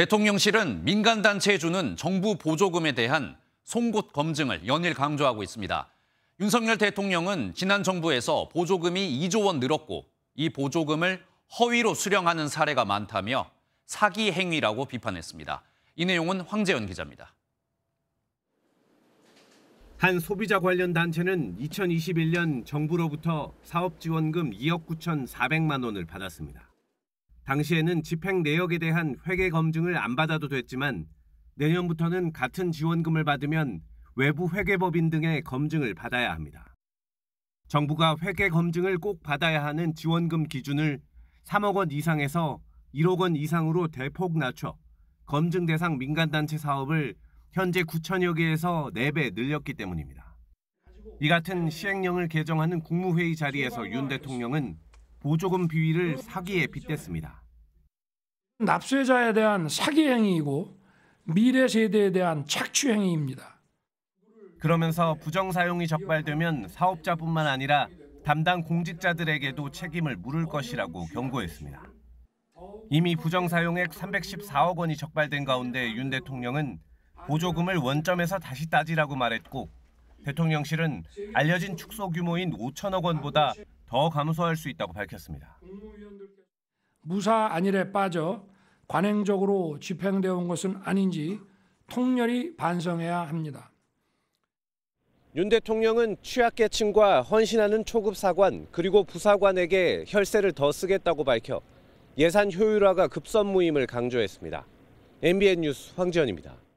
대통령실은 민간단체에 주는 정부 보조금에 대한 송곳 검증을 연일 강조하고 있습니다. 윤석열 대통령은 지난 정부에서 보조금이 2조 원 늘었고 이 보조금을 허위로 수령하는 사례가 많다며 사기 행위라고 비판했습니다. 이 내용은 황재현 기자입니다. 한 소비자 관련 단체는 2021년 정부로부터 사업지원금 2억 9천4백만 원을 받았습니다. 당시에는 집행 내역에 대한 회계 검증을 안 받아도 됐지만 내년부터는 같은 지원금을 받으면 외부 회계법인 등의 검증을 받아야 합니다. 정부가 회계 검증을 꼭 받아야 하는 지원금 기준을 3억 원 이상에서 1억 원 이상으로 대폭 낮춰 검증 대상 민간단체 사업을 현재 9천여 개에서 4배 늘렸기 때문입니다. 이 같은 시행령을 개정하는 국무회의 자리에서 윤 대통령은 보조금 비위를 사기에 빗댔습니다. 납세자에 대한 사기 행위이고 미래 세대에 대한 착취 행위입니다. 그러면서 부정 사용이 적발되면 사업자뿐만 아니라 담당 공직자들에게도 책임을 물을 것이라고 경고했습니다. 이미 부정 사용액 314억 원이 적발된 가운데 윤 대통령은 보조금을 원점에서 다시 따지라고 말했고 대통령실은 알려진 축소 규모인 5천억 원보다 더 감소할 수 있다고 밝혔습니다. 무사 안일에 빠져 관행적으로 집행되어 온 것은 아닌지 통렬히 반성해야 합니다. 윤 대통령은 취약계층과 헌신하는 초급 사관 그리고 부사관에게 혈세를 더 쓰겠다고 밝혀 예산 효율화가 급선무임을 강조했습니다. MBN 뉴스 황지연입니다.